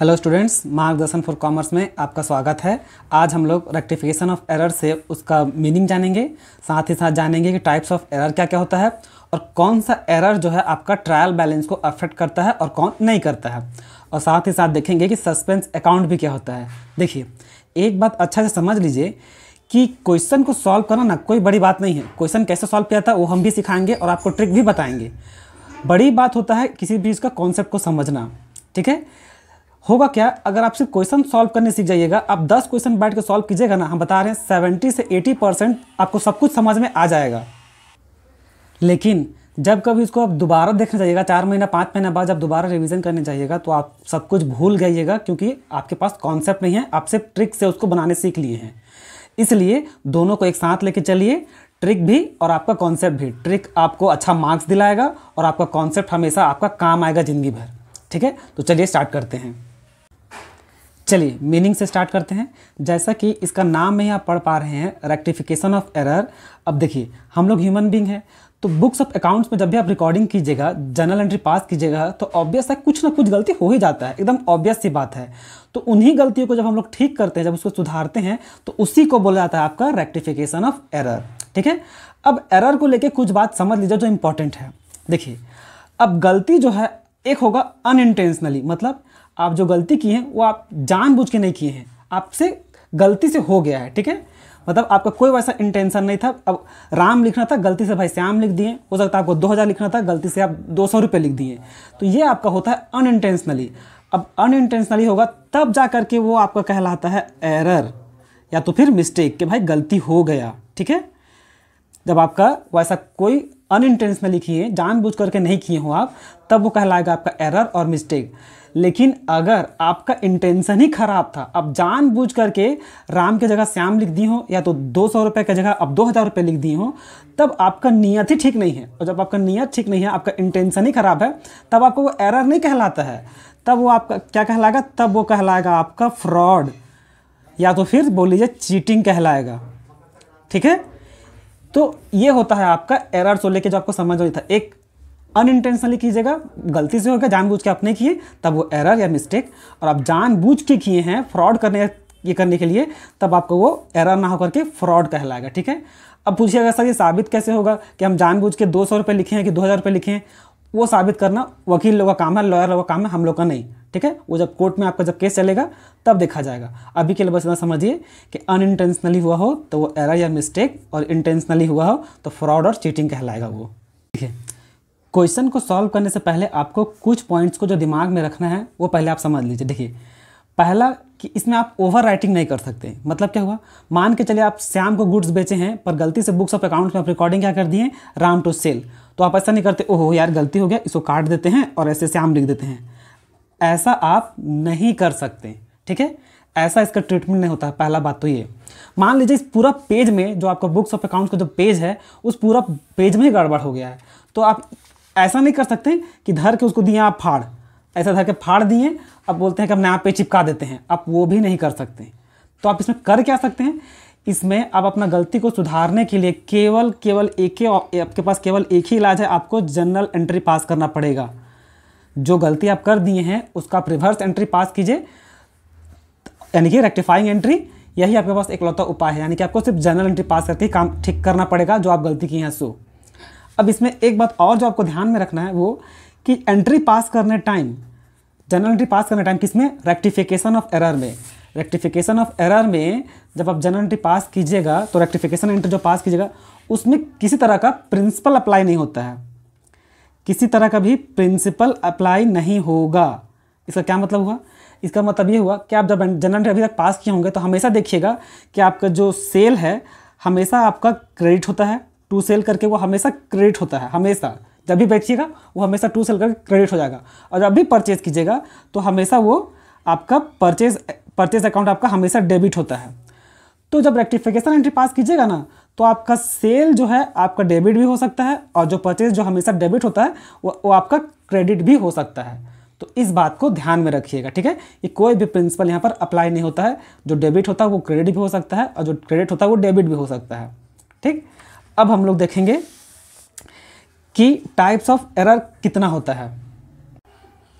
hello students मार्गदर्शन for commerce में आपका स्वागत है आज हम लोग रेक्टिफिकेशन ऑफ एरर से उसका मीनिंग जानेंगे साथ ही साथ जानेंगे कि टाइप्स ऑफ एरर क्या क्या होता है और कौन सा एरर जो है आपका ट्रायल बैलेंस को अफेक्ट करता है और कौन नहीं करता है और साथ ही साथ देखेंगे कि सस्पेंस अकाउंट भी क्या होता है देखिए एक बात अच्छा से समझ लीजिए कि क्वेश्चन को सॉल्व करना ना कोई बड़ी बात नहीं है क्वेश्चन कैसे सॉल्व किया था वो हम भी सिखाएंगे और आपको ट्रिक भी बताएंगे बड़ी बात होता है किसी भी चीज़ का कॉन्सेप्ट को समझना ठीक है होगा क्या अगर आप सिर्फ क्वेश्चन सॉल्व करने सीख जाइएगा आप 10 क्वेश्चन बैठ के सॉल्व कीजिएगा ना हम बता रहे हैं 70 से 80 परसेंट आपको सब कुछ समझ में आ जाएगा लेकिन जब कभी इसको आप दोबारा देखने जाइएगा चार महीना पाँच महीना बाद जब दोबारा रिवीजन करने जाइएगा तो आप सब कुछ भूल जाइएगा क्योंकि आपके पास कॉन्सेप्ट नहीं है आप सिर्फ ट्रिक से उसको बनाने सीख लिए हैं इसलिए दोनों को एक साथ लेके चलिए ट्रिक भी और आपका कॉन्सेप्ट भी ट्रिक आपको अच्छा मार्क्स दिलाएगा और आपका कॉन्सेप्ट हमेशा आपका काम आएगा ज़िंदगी भर ठीक है तो चलिए स्टार्ट करते हैं चलिए मीनिंग से स्टार्ट करते हैं जैसा कि इसका नाम में आप पढ़ पा रहे हैं रेक्टिफिकेशन ऑफ एरर अब देखिए हम लोग ह्यूमन बींग हैं तो बुक्स ऑफ अकाउंट्स में जब भी आप रिकॉर्डिंग कीजिएगा जर्नल एंट्री पास कीजिएगा तो ऑब्वियस है कुछ ना कुछ गलती हो ही जाता है एकदम ऑब्वियस सी बात है तो उन्हीं गलतियों को जब हम लोग ठीक करते हैं जब उसको सुधारते हैं तो उसी को बोला जाता है आपका रेक्टिफिकेशन ऑफ एरर ठीक है अब एरर को लेकर कुछ बात समझ लीजिए जो इंपॉर्टेंट है देखिए अब गलती जो है एक होगा अनइंटेंशनली मतलब आप जो गलती की है वो आप जानबूझ के नहीं किए हैं आपसे गलती से हो गया है ठीक है मतलब आपका कोई वैसा इंटेंशन नहीं था अब राम लिखना था गलती से भाई श्याम लिख दिए हो सकता है आपको दो हज़ार लिखना था गलती से आप दो सौ रुपये लिख दिए तो ये आपका होता है अनइंटेंशनली अब अनइंटेंशनली होगा तब जा कर के वो आपका कहलाता है एरर या तो फिर मिस्टेक कि भाई गलती हो गया ठीक है जब आपका वैसा कोई अनइंटेंशनली किए जानबूझ करके नहीं किए हो आप तब वो कहलाएगा आपका एरर और मिस्टेक लेकिन अगर आपका इंटेंशन ही खराब था अब जानबूझ करके राम की जगह श्याम लिख दी हो या तो दो सौ रुपये की जगह अब दो हज़ार रुपये लिख दी हो तब आपका नियत ही ठीक नहीं है और जब आपका नियत ठीक नहीं है आपका इंटेंशन ही खराब है तब आपको वो एरर नहीं कहलाता है तब वो आपका क्या कहलाएगा तब वो कहलाएगा आपका फ्रॉड या तो फिर बोल लीजिए चीटिंग कहलाएगा ठीक है तो ये होता है आपका एरर सो लेके जो आपको समझ नहीं था एक अनइंटेंशनली कीजिएगा गलती से होगा जानबूझ के आप नहीं किए तब वो एरर या मिस्टेक और आप जानबूझ के किए हैं फ्रॉड करने ये करने के लिए तब आपको वो एरर ना होकर के फ्रॉड कहलाएगा ठीक है अब पूछिएगा सर ये साबित कैसे होगा कि हम जानबूझ के दो सौ रुपये लिखे हैं कि दो हज़ार रुपये लिखे हैं वो साबित करना वकील लोगों का काम है लॉयर लोगों का काम है हम लोग का नहीं ठीक है वो जब कोर्ट में आपका जब केस चलेगा तब देखा जाएगा अभी के लिए बस इतना समझिए कि अनइंटेंशनली हुआ हो तो वो एरर या मिस्टेक और इंटेंशनली हुआ हो तो फ्रॉड और चीटिंग कहलाएगा वो ठीक है क्वेश्चन को सॉल्व करने से पहले आपको कुछ पॉइंट्स को जो दिमाग में रखना है वो पहले आप समझ लीजिए देखिए पहला कि इसमें आप ओवर राइटिंग नहीं कर सकते मतलब क्या हुआ मान के चलिए आप श्याम को गुड्स बेचे हैं पर गलती से बुक्स ऑफ अकाउंट्स में आप रिकॉर्डिंग क्या कर दिए राम टू सेल तो आप ऐसा नहीं करते ओहो यार गलती हो गया इसको काट देते हैं और ऐसे श्याम लिख देते हैं ऐसा आप नहीं कर सकते ठीक है ऐसा इसका ट्रीटमेंट नहीं होता है पहला बात तो ये मान लीजिए इस पूरा पेज में जो आपका बुक्स ऑफ अकाउंट्स का जो पेज है उस पूरा पेज में ही गड़बड़ हो गया है तो आप ऐसा नहीं कर सकते कि धर के उसको दिए आप फाड़ ऐसा धर के फाड़ दिए अब बोलते हैं कि अब नाप पे चिपका देते हैं आप वो भी नहीं कर सकते तो आप इसमें कर क्या सकते हैं इसमें आप अपना गलती को सुधारने के लिए केवल केवल एक ही आपके पास केवल एक ही इलाज है आपको जनरल एंट्री पास करना पड़ेगा जो गलती आप कर दिए हैं उसका आप रिवर्स एंट्री पास कीजिए यानी कि रेक्टिफाइंग एंट्री यही आपके पास एक लौता उपाय है यानी कि आपको सिर्फ जनरल एंट्री पास करके काम ठीक करना पड़ेगा जो आप गलती की हैं सो अब इसमें एक बात और जो आपको ध्यान में रखना है वो कि एंट्री पास करने टाइम जनरल एंट्री पास करने टाइम किस में रेक्टिफिकेशन ऑफ एरर में रेक्टिफिकेशन ऑफ एरर में जब आप जनरल एंट्री पास कीजिएगा तो रेक्टिफिकेशन एंट्री जो पास कीजिएगा उसमें किसी तरह का प्रिंसिपल अप्लाई नहीं होता है किसी तरह का भी प्रिंसिपल अप्लाई नहीं होगा इसका क्या मतलब हुआ इसका मतलब ये हुआ कि आप जब जनरल एंट्री अभी तक पास किए होंगे तो हमेशा देखिएगा कि आपका जो सेल है हमेशा आपका क्रेडिट होता है टू सेल करके वो हमेशा क्रेडिट होता है हमेशा जब भी बेचिएगा वो हमेशा टू सेल करके क्रेडिट हो जाएगा और जब भी परचेज कीजिएगा तो हमेशा वो आपका परचेज परचेज अकाउंट आपका हमेशा डेबिट होता है तो जब रेक्टिफिकेशन एंट्री पास कीजिएगा ना तो आपका सेल जो है आपका डेबिट भी हो सकता है और जो परचेज जो हमेशा डेबिट होता है वो, वो आपका क्रेडिट भी हो सकता है तो इस बात को ध्यान में रखिएगा ठीक है कि कोई भी प्रिंसिपल यहाँ पर अप्लाई नहीं होता है जो डेबिट होता है वो क्रेडिट भी हो सकता है और जो क्रेडिट होता है वो डेबिट भी हो सकता है ठीक अब हम लोग देखेंगे कि टाइप्स ऑफ एरर कितना होता है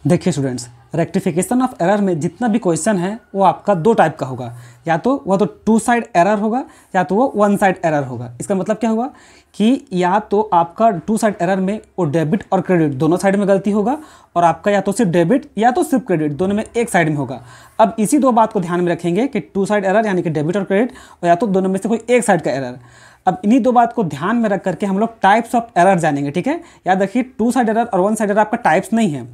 देखिए स्टूडेंट्स रेक्टिफिकेशन ऑफ एरर में जितना भी क्वेश्चन है वो आपका दो टाइप का होगा या तो वह तो टू साइड एरर होगा या तो वो वन साइड एरर होगा इसका मतलब क्या हुआ कि या तो आपका टू साइड एरर में वो डेबिट और क्रेडिट दोनों साइड में गलती होगा और आपका या तो सिर्फ डेबिट या तो सिर्फ क्रेडिट दोनों में एक साइड में होगा अब इसी दो बात को ध्यान में रखेंगे कि टू साइड एरर यानी कि डेबिट और क्रेडिट और या तो दोनों में से कोई एक साइड का एरर अब इन्हीं दो बात को ध्यान में रख करके हम लोग टाइप्स ऑफ एरर जानेंगे ठीक है याद रखिए टू साइड एरर और वन साइड एरर आपका टाइप्स नहीं है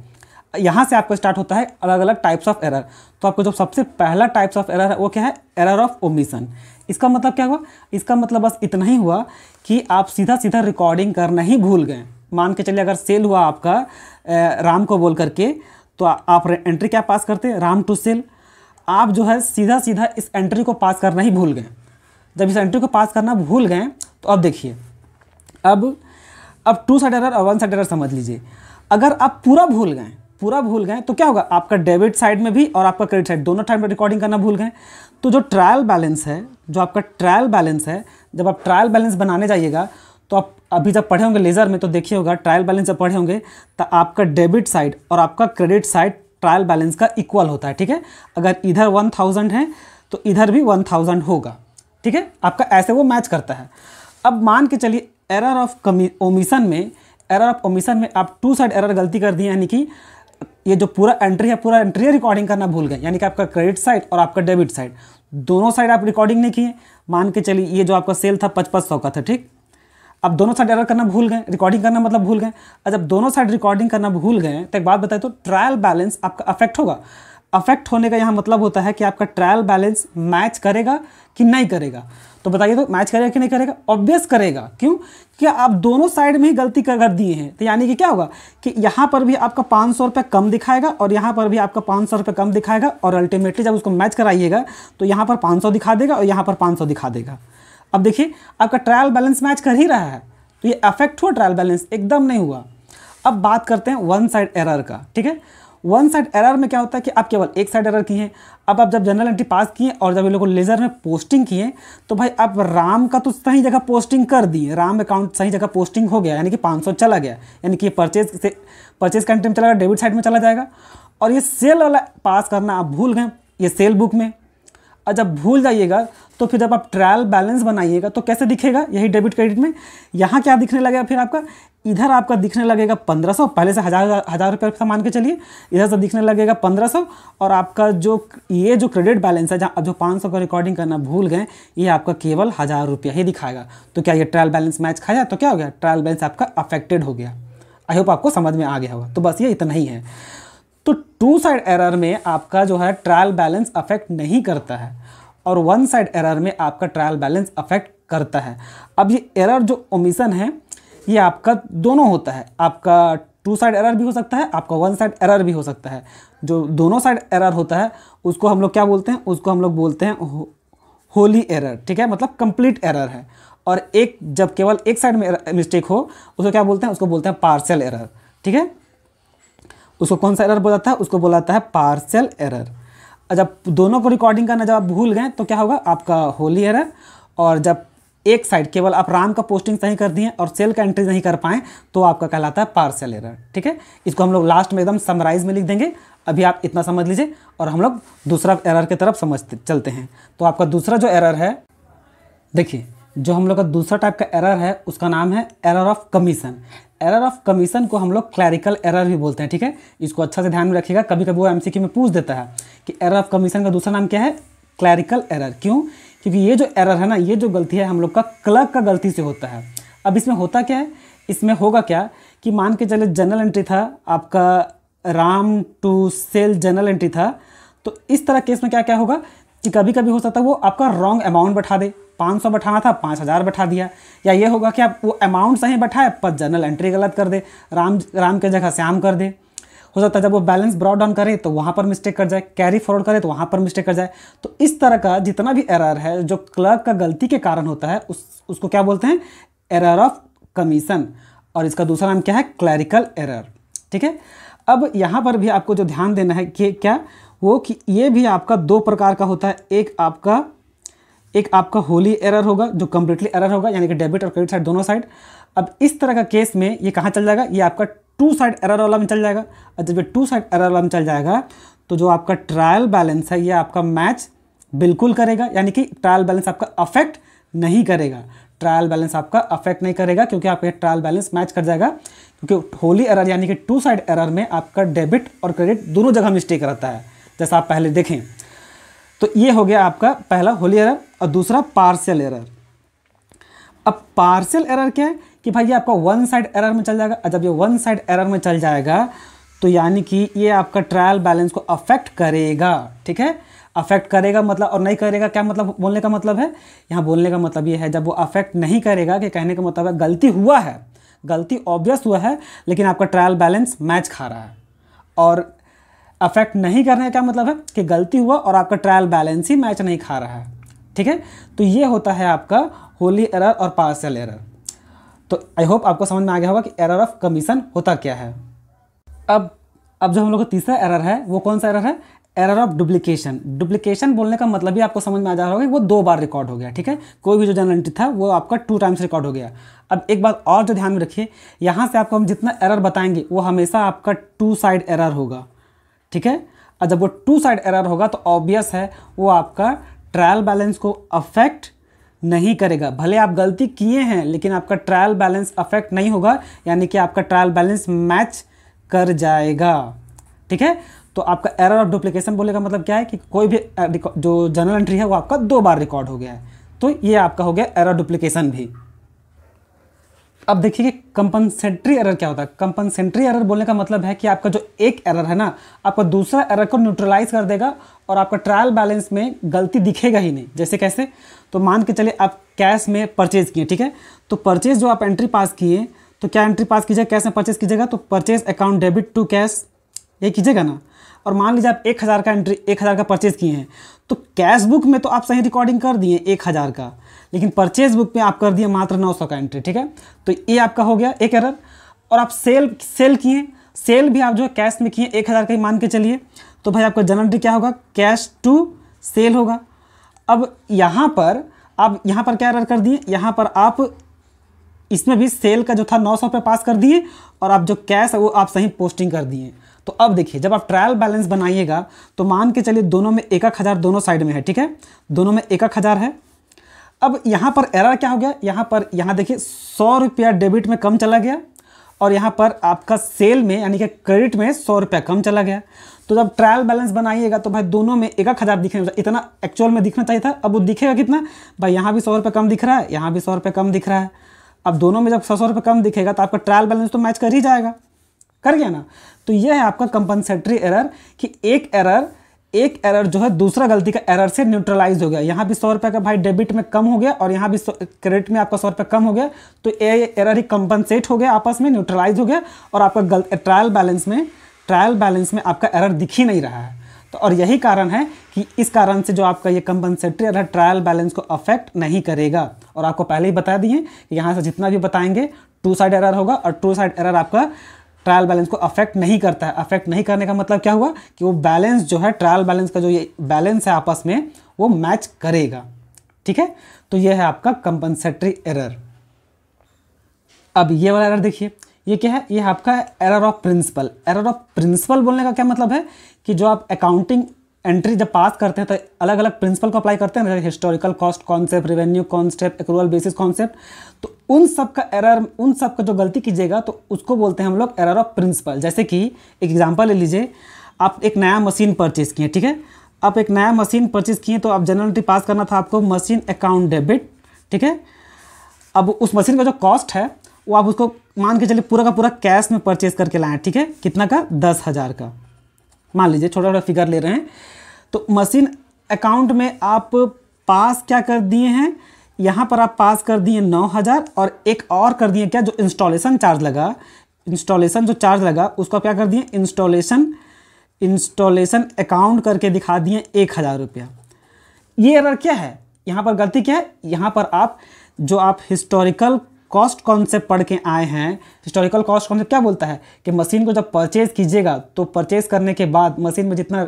यहाँ से आपका स्टार्ट होता है अलग अलग टाइप्स ऑफ एरर तो आपको जो सबसे पहला टाइप्स ऑफ एरर है वो क्या है एरर ऑफ ओमिशन इसका मतलब क्या हुआ इसका मतलब बस इतना ही हुआ कि आप सीधा सीधा रिकॉर्डिंग करना ही भूल गए मान के चलिए अगर सेल हुआ आपका राम को बोल करके तो आप एंट्री क्या पास करते राम टू सेल आप जो है सीधा सीधा इस एंट्री को पास करना ही भूल गए जब इस एंट्री को पास करना भूल गए तो अब देखिए अब अब टू साइड एरर और वन साइड एरर समझ लीजिए अगर आप पूरा भूल गए पूरा भूल गए तो क्या होगा आपका डेबिट साइड में भी और आपका क्रेडिट साइड दोनों टाइम पर रिकॉर्डिंग करना भूल गए तो जो ट्रायल बैलेंस है जो आपका ट्रायल बैलेंस है जब आप ट्रायल बैलेंस बनाने जाइएगा तो आप अभी जब पढ़े होंगे लेज़र में तो देखिए होगा ट्रायल बैलेंस जब पढ़े होंगे तो आपका डेबिट साइड और आपका क्रेडिट साइड ट्रायल बैलेंस का इक्वल होता है ठीक है अगर इधर वन थाउजेंड है तो इधर भी वन थाउजेंड होगा ठीक है आपका ऐसे वो मैच करता है अब मान के चलिए एरर ऑफ ओमिशन में एरर ऑफ ओमिशन में आप टू साइड एरर गलती कर दिए यानी कि ये जो पूरा एंट्री है पूरा एंट्री रिकॉर्डिंग करना भूल गए यानी कि आपका क्रेडिट साइड और आपका डेबिट साइड दोनों साइड आप रिकॉर्डिंग नहीं किए मान के चलिए ये जो आपका सेल था पचपन सौ का था ठीक अब दोनों साइड एरर करना भूल गए रिकॉर्डिंग करना मतलब भूल गए अच्छा, अब जब दोनों साइड रिकॉर्डिंग करना भूल गए तो एक बात बताए तो ट्रायल बैलेंस आपका अफेक्ट होगा अफेक्ट होने का यहाँ मतलब होता है कि आपका ट्रायल बैलेंस मैच करेगा कि नहीं करेगा तो बताइए तो मैच करेगा कि नहीं करेगा ऑब्वियस करेगा क्यों कि आप दोनों साइड में ही गलती कर दिए हैं तो यानी कि क्या होगा कि यहाँ पर भी आपका पाँच सौ रुपये कम दिखाएगा और यहाँ पर भी आपका पाँच सौ रुपये कम दिखाएगा और अल्टीमेटली जब उसको मैच कराइएगा तो यहाँ पर पाँच सौ दिखा देगा और यहाँ पर पाँच सौ दिखा देगा अब देखिए आपका ट्रायल बैलेंस मैच कर ही रहा है तो ये अफेक्ट हुआ ट्रायल बैलेंस एकदम नहीं हुआ अब बात करते हैं वन साइड एरर का ठीक है वन साइड एरर में क्या होता है कि आप केवल एक साइड एरर किए अब आप जब जनरल एंट्री पास किए और जब ये लोग लेज़र में पोस्टिंग किए तो भाई आप राम का तो सही जगह पोस्टिंग कर दिए राम अकाउंट सही जगह पोस्टिंग हो गया यानी कि 500 चला गया यानी कि परचेज से परचेज का एंट्री में चला गया डेबिट साइड में चला जाएगा और ये सेल वाला पास करना आप भूल गए ये सेल बुक में और जब भूल जाइएगा तो फिर जब आप ट्रायल बैलेंस बनाइएगा तो कैसे दिखेगा यही डेबिट क्रेडिट में यहाँ क्या दिखने लगेगा फिर आपका इधर आपका दिखने लगेगा पंद्रह सौ पहले से हज़ार हज़ार रुपये का मान के चलिए इधर से दिखने लगेगा पंद्रह सौ और आपका जो ये जो क्रेडिट बैलेंस है जहाँ जो पाँच सौ का रिकॉर्डिंग करना भूल गए ये आपका केवल हज़ार रुपया ही दिखाएगा तो क्या ये ट्रायल बैलेंस मैच खाया तो क्या हो गया ट्रायल बैलेंस आपका अफेक्टेड हो गया आई होप आपको समझ में आ गया होगा तो बस ये इतना ही है तो टू साइड एरर में आपका जो है ट्रायल बैलेंस अफेक्ट नहीं करता है और वन साइड एरर में आपका ट्रायल बैलेंस अफेक्ट करता है अब ये एरर जो ओमिशन है ये आपका दोनों होता है आपका टू साइड एरर भी हो सकता है आपका वन साइड एरर भी हो सकता है जो दोनों साइड एरर होता है उसको हम लोग क्या बोलते हैं उसको हम लोग बोलते हैं होली एरर ठीक है मतलब कंप्लीट एरर है और एक जब केवल एक साइड में मिस्टेक हो उसको क्या बोलते हैं उसको बोलते हैं पार्सल एरर ठीक है उसको कौन सा एरर बोलाता है उसको बोलाता है पार्सल एरर जब दोनों को रिकॉर्डिंग करना जब आप भूल गए तो क्या होगा आपका होली एरर और जब एक साइड केवल आप राम का पोस्टिंग सही कर दिए और सेल का एंट्री नहीं कर पाएँ तो आपका कहलाता है पार्सल एरर ठीक है इसको हम लोग लास्ट में एकदम समराइज में लिख देंगे अभी आप इतना समझ लीजिए और हम लोग दूसरा एरर की तरफ समझते चलते हैं तो आपका दूसरा जो एरर है देखिए जो हम लोग का दूसरा टाइप का एरर है उसका नाम है error of commission error of commission को हम लोग क्लैरिकल एरर भी बोलते हैं ठीक है इसको अच्छा से ध्यान में रखिएगा कभी कभी वो एमसीक्यू में पूछ देता है कि एरर ऑफ कमीशन का दूसरा नाम क्या है क्लैरिकल एरर क्यों क्योंकि ये जो एरर है ना ये जो गलती है हम लोग का क्लर्क का गलती से होता है अब इसमें होता क्या है इसमें होगा क्या कि मान के चले जनरल एंट्री था आपका Ram to sale journal entry था तो इस तरह केस में क्या क्या होगा कि कभी कभी हो सकता है वो आपका रॉन्ग अमाउंट बैठा दे पाँच सौ बैठाना था पाँच हज़ार बैठा दिया या ये होगा कि आप वो अमाउंट सही बैठाए पर जनरल एंट्री गलत कर दे राम राम के जगह श्याम कर दे हो सकता है जब वो बैलेंस ब्रॉड डाउन करे तो वहाँ पर मिस्टेक कर जाए कैरी फॉरवर्ड करे तो वहाँ पर मिस्टेक कर जाए तो इस तरह का जितना भी एरर है जो क्लर्क का गलती के कारण होता है उस उसको क्या बोलते हैं एरर ऑफ कमीशन और इसका दूसरा नाम क्या है क्लैरिकल एरर ठीक है अब यहाँ पर भी आपको जो ध्यान देना है कि क्या वो कि ये भी आपका दो प्रकार का होता है एक आपका एक आपका होली एरर होगा जो कम्प्लीटली एरर होगा यानी कि डेबिट और क्रेडिट साइड दोनों साइड अब इस तरह का केस में ये कहाँ चल जाएगा ये आपका टू साइड एरर वाला में चल जाएगा और जब ये टू साइड एरर वाला में चल जाएगा तो जो आपका ट्रायल बैलेंस है ये आपका मैच बिल्कुल करेगा यानी कि ट्रायल बैलेंस आपका अफेक्ट नहीं करेगा ट्रायल बैलेंस आपका अफेक्ट नहीं करेगा क्योंकि आपका ट्रायल बैलेंस मैच कर जाएगा क्योंकि होली एरर यानी कि टू साइड एरर में आपका डेबिट और क्रेडिट दोनों जगह मिस्टेक रहता है जैसा आप पहले देखें तो ये हो गया आपका पहला होली एरर और दूसरा पार्सियल एरर अब पार्सियल एरर क्या है कि भाई ये आपका वन साइड एरर में चल जाएगा जब ये वन साइड एरर में चल जाएगा तो यानी कि ये आपका ट्रायल बैलेंस को अफेक्ट करेगा ठीक है अफेक्ट करेगा मतलब और नहीं करेगा क्या मतलब बोलने का मतलब है यहाँ बोलने का मतलब ये है जब वो अफेक्ट नहीं करेगा कि कहने का मतलब है गलती हुआ है गलती ऑब्वियस हुआ है लेकिन आपका ट्रायल बैलेंस मैच खा रहा है और अफेक्ट नहीं करने का मतलब है कि गलती हुआ और आपका ट्रायल बैलेंस ही मैच नहीं खा रहा है ठीक है तो ये होता है आपका होली एरर और पार्सल एरर तो आई होप आपको समझ में आ गया होगा कि एरर ऑफ कमीशन होता क्या है अब अब जो हम लोग का तीसरा एरर है वो कौन सा एरर है एरर ऑफ डुप्लीकेशन डुप्लीकेशन बोलने का मतलब भी आपको समझ में आ जा रहा होगा कि वो दो बार रिकॉर्ड हो गया ठीक है कोई भी जो जनरल एंट्री था वो आपका टू टाइम्स रिकॉर्ड हो गया अब एक बात और जो ध्यान में रखिए यहाँ से आपको हम जितना एरर बताएंगे वो हमेशा आपका टू साइड एरर होगा ठीक है और जब वो टू साइड एरर होगा तो ऑब्वियस है वो आपका ट्रायल बैलेंस को अफेक्ट नहीं करेगा भले आप गलती किए हैं लेकिन आपका ट्रायल बैलेंस अफेक्ट नहीं होगा यानी कि आपका ट्रायल बैलेंस मैच कर जाएगा ठीक है तो आपका एरर ऑफ डुप्लीकेशन बोले का मतलब क्या है कि कोई भी जो जनरल एंट्री है वो आपका दो बार रिकॉर्ड हो गया है तो ये आपका हो गया एरर डुप्लीकेशन भी अब देखिए कि कंपनसेंट्री एरर क्या होता है कंपनसेंट्री एरर बोलने का मतलब है कि आपका जो एक एरर है ना आपका दूसरा एरर को न्यूट्रलाइज कर देगा और आपका ट्रायल बैलेंस में गलती दिखेगा ही नहीं जैसे कैसे तो मान के चले आप कैश में परचेज़ किए ठीक है तो परचेज़ जो आप एंट्री पास किए तो क्या एंट्री पास कीजिएगा कैश में परचेज़ कीजिएगा तो purchase account debit to cash ये कीजिएगा ना और मान लीजिए आप एक हज़ार का एंट्री एक हज़ार का परचेज़ किए हैं तो कैश बुक में तो आप सही रिकॉर्डिंग कर दिए एक हज़ार का लेकिन परचेज बुक में आप कर दिए मात्र नौ सौ का एंट्री ठीक है तो ये आपका हो गया एक एरर और आप सेल सेल किए सेल भी आप जो है कैश में किए एक हज़ार का ही मान के चलिए तो भाई आपका जनरल एंट्री क्या होगा कैश टू सेल होगा अब यहाँ पर आप यहाँ पर क्या एरर कर दिए यहाँ पर आप इसमें भी सेल का जो था नौ सौ रुपये पास कर दिए और आप जो कैश है वो आप सही पोस्टिंग कर दिए तो अब देखिए जब आप ट्रायल बैलेंस बनाइएगा तो मान के चलिए दोनों में एक एक हज़ार दोनों साइड में है ठीक है दोनों में एक एक हज़ार है अब यहाँ पर एरर क्या हो गया यहाँ पर यहाँ देखिए सौ रुपया डेबिट में कम चला गया और यहाँ पर आपका सेल में यानी कि क्रेडिट में सौ रुपया कम चला गया तो जब ट्रायल बैलेंस बनाइएगा तो भाई दोनों में एक एक हज़ार दिखने इतना एक्चुअल में दिखना चाहिए था अब वो दिखेगा कितना भाई यहाँ भी सौ रुपये कम दिख रहा है यहाँ भी सौ रुपये कम दिख रहा है अब दोनों में जब सौ सौ रुपये कम दिखेगा तो आपका ट्रायल बैलेंस तो मैच कर ही जाएगा कर गया ना तो यह है आपका कंपनसेटरी एरर कि एक एरर एक एरर जो है दूसरा गलती का एरर से न्यूट्रलाइज हो गया यहाँ भी सौ रुपये का भाई डेबिट में कम हो गया और यहाँ भी क्रेडिट में आपका सौ रुपये कम हो गया तो ए एरर ही कंपनसेट हो गया आपस में न्यूट्रलाइज हो गया और आपका गल ट्रायल बैलेंस में ट्रायल बैलेंस में आपका एरर दिख ही नहीं रहा है तो और यही कारण है कि इस कारण से जो आपका ये कंपनसेटरी एरर ट्रायल बैलेंस को अफेक्ट नहीं करेगा और आपको पहले ही बता दिए कि यहाँ से जितना भी बताएंगे टू साइड एरर होगा और टू साइड एरर आपका ट्रायल बैलेंस को अफेक्ट नहीं करता है अफेक्ट नहीं करने का मतलब क्या हुआ कि वो बैलेंस जो है ट्रायल बैलेंस का जो ये बैलेंस है आपस में वो मैच करेगा ठीक है तो ये है आपका कंपनसेटरी एरर अब ये वाला एरर देखिए ये क्या है ये आपका error of principle error of principle बोलने का क्या मतलब है कि जो आप अकाउंटिंग एंट्री जब पास करते हैं तो अलग अलग प्रिंसिपल को अप्लाई करते हैं historical cost concept revenue concept accrual basis concept तो उन सब का एरर उन सब का जो गलती कीजिएगा तो उसको बोलते हैं हम लोग एरर ऑफ प्रिंसिपल जैसे कि एक एग्जाम्पल ले लीजिए आप एक नया मशीन परचेज़ किए ठीक है आप एक नया मशीन परचेज़ किए तो आप जनरलिटी पास करना था आपको मशीन अकाउंट डेबिट ठीक है अब उस मशीन का जो कॉस्ट है वो आप उसको मान के चलिए पूरा का पूरा कैश में परचेज़ करके लाएँ ठीक है कितना का दस हज़ार का मान लीजिए छोटा छोटा फिगर ले रहे हैं तो मशीन अकाउंट में आप पास क्या कर दिए हैं यहाँ पर आप पास कर दिए नौ हज़ार और एक और कर दिए क्या जो इंस्टॉलेशन चार्ज लगा इंस्टॉलेशन जो चार्ज लगा उसको क्या कर दिए इंस्टॉलेशन इंस्टॉलेशन अकाउंट करके दिखा दिए एक हज़ार रुपया ये एरर क्या है यहाँ पर गलती क्या है यहाँ पर आप जो आप हिस्टोरिकल कॉस्ट कॉन्सेप्ट पढ़ के आए हैं हिस्टोरिकल कॉस्ट कॉन्सेप्ट क्या बोलता है कि मशीन को जब परचेज़ कीजिएगा तो परचेज़ करने के बाद मशीन में जितना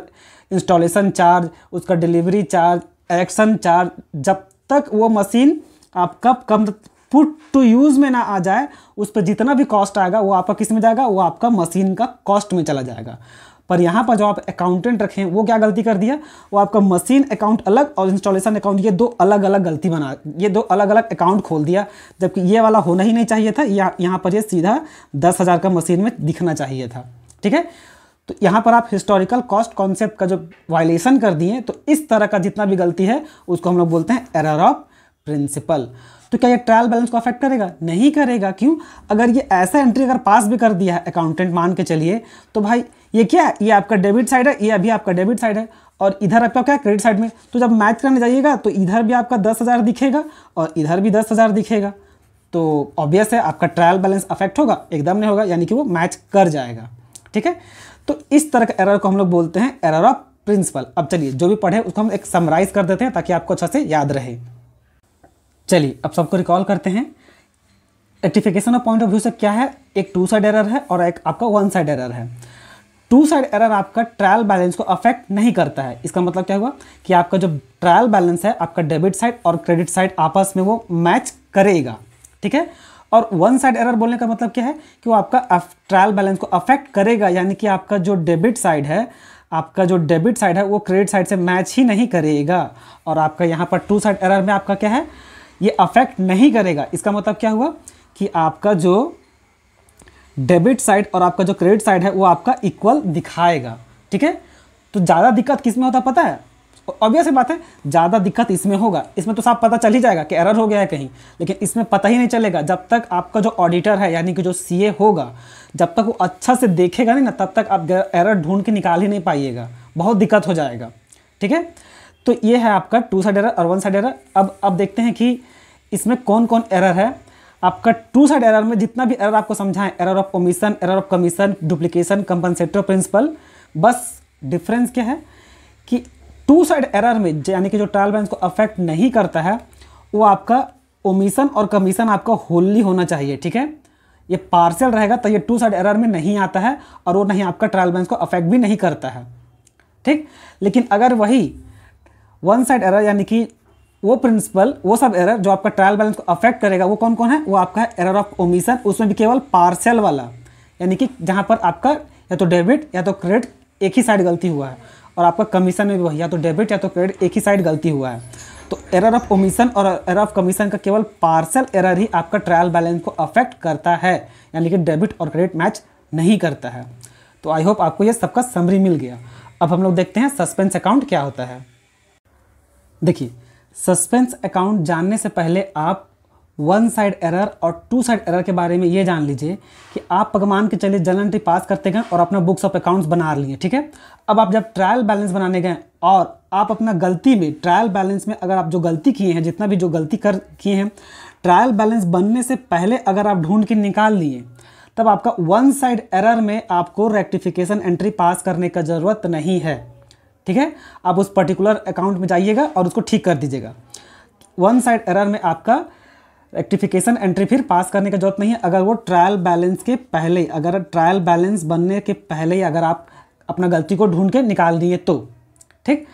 इंस्टॉलेशन चार्ज उसका डिलीवरी चार्ज एक्शन चार्ज जब तक वो मशीन आपका कम पुट टू यूज़ में ना आ जाए उस पर जितना भी कॉस्ट आएगा वो आपका किस में जाएगा वो आपका मशीन का कॉस्ट में चला जाएगा पर यहाँ पर जो आप अकाउंटेंट रखें वो क्या गलती कर दिया वो आपका मशीन अकाउंट अलग और इंस्टॉलेशन अकाउंट ये दो अलग अलग गलती बना ये दो अलग अलग अकाउंट खोल दिया जबकि ये वाला होना ही नहीं चाहिए था या, यहाँ पर ये सीधा दस हज़ार का मशीन में दिखना चाहिए था ठीक है तो यहाँ पर आप हिस्टोरिकल कॉस्ट कॉन्सेप्ट का जो वायलेशन कर दिए तो इस तरह का जितना भी गलती है उसको हम लोग बोलते हैं एरर ऑफ प्रिंसिपल तो क्या ये ट्रायल बैलेंस को अफेक्ट करेगा नहीं करेगा क्यों अगर ये ऐसा एंट्री अगर पास भी कर दिया है अकाउंटेंट मान के चलिए तो भाई ये क्या ये आपका डेबिट साइड है ये अभी आपका डेबिट साइड है और इधर आपका क्या क्रेडिट साइड में तो जब मैच करने जाइएगा तो इधर भी आपका दस हज़ार दिखेगा और इधर भी दस हज़ार दिखेगा तो ऑब्वियस है आपका ट्रायल बैलेंस अफेक्ट होगा एकदम नहीं होगा यानी कि वो मैच कर जाएगा ठीक है तो इस तरह का एरर को हम लोग बोलते हैं एरर ऑफ प्रिंसिपल अब चलिए जो भी पढ़े उसको हम एक समराइज कर देते हैं ताकि आपको अच्छा से याद रहे चलिए अब सबको रिकॉल करते हैं rectification of point of view से क्या है एक टू साइड एरर है और एक आपका वन साइड एरर है टू साइड एरर आपका ट्रायल बैलेंस को अफेक्ट नहीं करता है इसका मतलब क्या हुआ कि आपका जो ट्रायल बैलेंस है आपका डेबिट साइड और क्रेडिट साइड आपस में वो मैच करेगा ठीक है और वन साइड एरर बोलने का मतलब क्या है कि वो आपका ट्रायल बैलेंस को अफेक्ट करेगा यानी कि आपका जो डेबिट साइड है आपका जो डेबिट साइड है वो क्रेडिट साइड से मैच ही नहीं करेगा और आपका यहाँ पर टू साइड एरर में आपका क्या है ये अफेक्ट नहीं करेगा इसका मतलब क्या हुआ कि आपका जो डेबिट साइड और आपका जो क्रेडिट साइड है वो आपका इक्वल दिखाएगा ठीक है तो ज़्यादा दिक्कत किस में होता पता है ऑब्वियस बात है ज़्यादा दिक्कत इसमें होगा इसमें तो साफ पता चल ही जाएगा कि एरर हो गया है कहीं लेकिन इसमें पता ही नहीं चलेगा जब तक आपका जो ऑडिटर है यानी कि जो सी होगा जब तक वो अच्छा से देखेगा नहीं ना तब तक आप एरर ढूंढ के निकाल ही नहीं पाइएगा बहुत दिक्कत हो जाएगा ठीक है तो ये है आपका टू साइड एरर और वन साइड एरर अब अब देखते हैं कि इसमें कौन कौन एरर है आपका टू साइड एरर में जितना भी एरर आपको समझाएं error of commission error of commission duplication compensator principle बस डिफरेंस क्या है कि टू साइड एरर में यानी कि जो ट्रायल बैलेंस को अफेक्ट नहीं करता है वो आपका ओमिशन और कमीशन आपका होली होना चाहिए ठीक है ये पार्सल रहेगा तो ये टू साइड एरर में नहीं आता है और वो नहीं आपका ट्रायल बैलेंस को अफेक्ट भी नहीं करता है ठीक लेकिन अगर वही वन साइड एरर यानी कि वो प्रिंसिपल वो सब एरर जो आपका ट्रायल बैलेंस को अफेक्ट करेगा वो कौन कौन है वो आपका है एरर ऑफ ओमिशन उसमें भी केवल पार्सल वाला यानी कि जहाँ पर आपका या तो डेबिट या तो क्रेडिट एक ही साइड गलती हुआ है और आपका कमीशन में भी वही या तो डेबिट या तो क्रेडिट एक ही साइड गलती हुआ है तो एरर ऑफ ओमिशन और एरर ऑफ कमीशन का केवल पार्सल एरर ही आपका ट्रायल बैलेंस को अफेक्ट करता है यानी कि डेबिट और क्रेडिट मैच नहीं करता है तो आई होप आपको ये सबका समरी मिल गया अब हम लोग देखते हैं सस्पेंस अकाउंट क्या होता है देखिए सस्पेंस अकाउंट जानने से पहले आप वन साइड एरर और टू साइड एरर के बारे में ये जान लीजिए कि आप पगमान के चलिए जर्नल एंट्री पास करते गए और अपना बुक्स ऑफ अकाउंट्स बना लिए ठीक है अब आप जब ट्रायल बैलेंस बनाने गए और आप अपना गलती में ट्रायल बैलेंस में अगर आप जो गलती किए हैं जितना भी जो गलती कर किए हैं ट्रायल बैलेंस बनने से पहले अगर आप ढूंढ के निकाल लिए तब आपका वन साइड एरर में आपको रेक्टिफिकेशन एंट्री पास करने का ज़रूरत नहीं है ठीक है आप उस पर्टिकुलर अकाउंट में जाइएगा और उसको ठीक कर दीजिएगा वन साइड एरर में आपका रेक्टिफिकेशन एंट्री फिर पास करने की जरूरत नहीं है अगर वो ट्रायल बैलेंस के पहले अगर ट्रायल बैलेंस बनने के पहले ही अगर आप अपना गलती को ढूंढ के निकाल दिए तो ठीक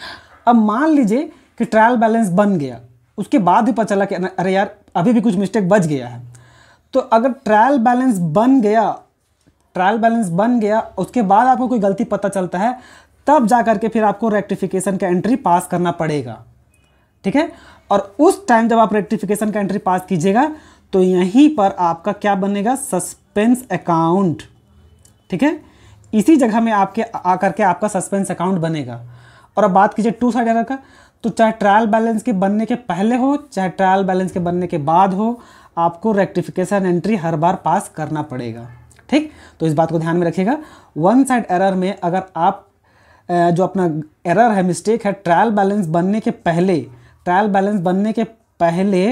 अब मान लीजिए कि ट्रायल बैलेंस बन गया उसके बाद भी पता चला कि अरे यार अभी भी कुछ मिस्टेक बच गया है तो अगर ट्रायल बैलेंस बन गया ट्रायल बैलेंस बन गया उसके बाद आपको कोई गलती पता चलता है तब जा करके फिर आपको रेक्टिफिकेशन का एंट्री पास करना पड़ेगा ठीक है और उस टाइम जब आप रेक्टिफिकेशन का एंट्री पास कीजिएगा तो यहीं पर आपका क्या बनेगा सस्पेंस अकाउंट ठीक है इसी जगह में आपके आकर के आपका सस्पेंस अकाउंट बनेगा और अब बात कीजिए टू साइड एरर का तो चाहे ट्रायल बैलेंस के बनने के पहले हो चाहे ट्रायल बैलेंस के बनने के बाद हो आपको रेक्टिफिकेशन एंट्री हर बार पास करना पड़ेगा ठीक तो इस बात को ध्यान में रखिएगा वन साइड एरर में अगर आप जो अपना एरर है मिस्टेक है ट्रायल बैलेंस बनने के पहले ट्रायल बैलेंस बनने के पहले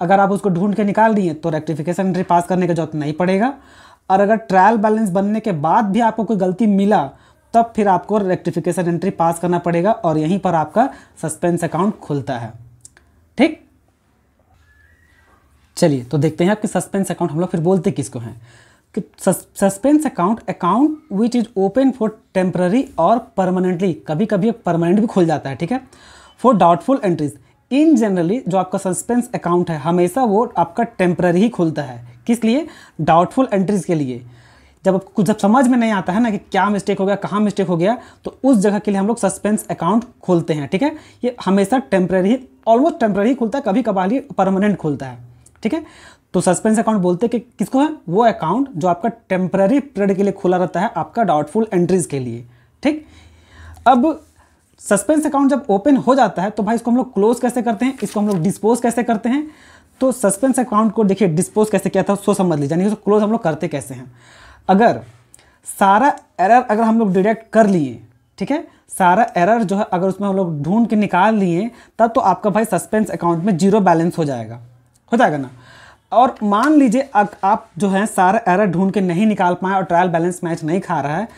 अगर आप उसको ढूंढ के निकाल दिए तो रेक्टिफिकेशन एंट्री पास करने का जरूरत नहीं पड़ेगा और अगर ट्रायल बैलेंस बनने के बाद भी आपको कोई गलती मिला तब फिर आपको रेक्टिफिकेशन एंट्री पास करना पड़ेगा और यहीं पर आपका सस्पेंस अकाउंट खुलता है ठीक चलिए तो देखते हैं आपके सस्पेंस अकाउंट हम लोग फिर बोलते किसको हैं suspense account account which is open for temporary और परमानेंटली कभी कभी परमानेंट भी खुल जाता है ठीक है for doubtful entries in generally जो आपका सस्पेंस अकाउंट है हमेशा वो आपका टेम्प्ररी ही खुलता है किस लिए डाउटफुल एंट्रीज के लिए जब कुछ जब समझ में नहीं आता है ना कि क्या मिस्टेक हो गया कहाँ मिस्टेक हो गया तो उस जगह के लिए हम लोग सस्पेंस अकाउंट खोलते हैं ठीक है ये हमेशा टेम्प्रेरी ऑलमोस्ट टेम्प्रेरी खुलता है कभी कभार ही परमानेंट खुलता है ठीक है तो सस्पेंस अकाउंट बोलते हैं कि किसको है वो अकाउंट जो आपका टेम्पररी पीरियड के लिए खुला रहता है आपका डाउटफुल एंट्रीज के लिए ठीक अब सस्पेंस अकाउंट जब ओपन हो जाता है तो भाई इसको हम लोग क्लोज कैसे करते हैं इसको हम लोग डिस्पोज कैसे करते हैं तो सस्पेंस अकाउंट को देखिए डिस्पोज कैसे किया था सो समझ लीजिए यानी क्लोज हम लोग करते कैसे हैं अगर सारा एरर अगर हम लोग डिटेक्ट कर लिए ठीक है सारा एरर जो है अगर उसमें हम लोग ढूंढ के निकाल लिए तब तो आपका भाई सस्पेंस अकाउंट में जीरो बैलेंस हो जाएगा हो जाएगा ना और मान लीजिए आप जो है सारे एरर ढूंढ के नहीं निकाल पाए और ट्रायल बैलेंस मैच नहीं खा रहा है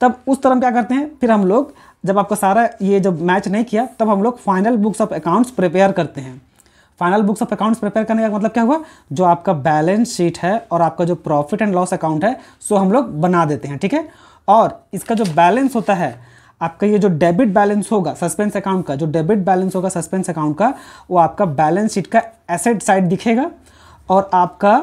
तब उस तरह क्या करते हैं फिर हम लोग जब आपका सारा ये जब मैच नहीं किया तब हम लोग final books of accounts prepare करते हैं final books of accounts prepare करने का मतलब क्या हुआ जो आपका बैलेंस शीट है और आपका जो प्रॉफिट एंड लॉस अकाउंट है सो हम लोग बना देते हैं ठीक है और इसका जो बैलेंस होता है आपका ये जो डेबिट बैलेंस होगा सस्पेंस अकाउंट का जो डेबिट बैलेंस होगा सस्पेंस अकाउंट का वो आपका बैलेंस शीट का एसेट साइड दिखेगा और आपका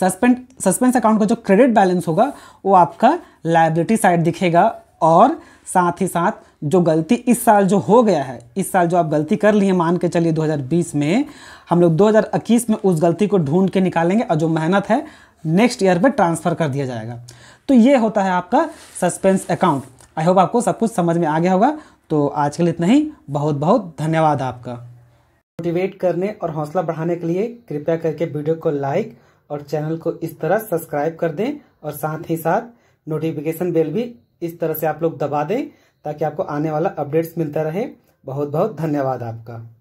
सस्पेंड सस्पेंस अकाउंट का जो क्रेडिट बैलेंस होगा वो आपका लाइबिलिटी साइड दिखेगा और साथ ही साथ जो गलती इस साल जो हो गया है इस साल जो आप गलती कर लिए मान के चलिए 2020 में हम लोग 2021 में उस गलती को ढूंढ के निकालेंगे और जो मेहनत है नेक्स्ट ईयर में ट्रांसफ़र कर दिया जाएगा तो ये होता है आपका सस्पेंस अकाउंट आई होप आपको सब कुछ समझ में आ गया होगा तो आज के लिए इतना ही बहुत बहुत धन्यवाद आपका मोटिवेट करने और हौसला बढ़ाने के लिए कृपया करके वीडियो को लाइक और चैनल को इस तरह सब्सक्राइब कर दें और साथ ही साथ नोटिफिकेशन बेल भी इस तरह से आप लोग दबा दें ताकि आपको आने वाला अपडेट्स मिलता रहे बहुत बहुत धन्यवाद आपका